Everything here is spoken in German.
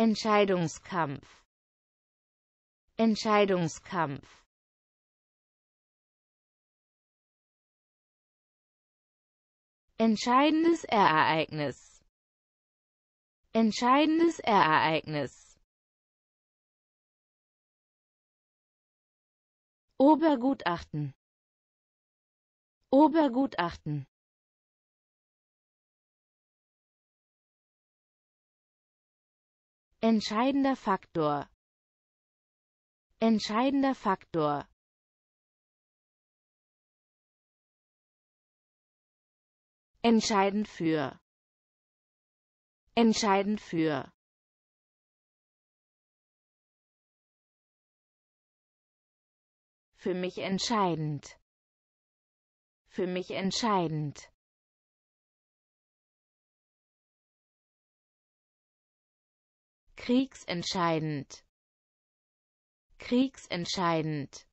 Entscheidungskampf Entscheidungskampf Entscheidendes Ereignis Entscheidendes Ereignis Obergutachten Obergutachten Entscheidender Faktor. Entscheidender Faktor. Entscheidend für. Entscheidend für. Für mich entscheidend. Für mich entscheidend. kriegsentscheidend kriegsentscheidend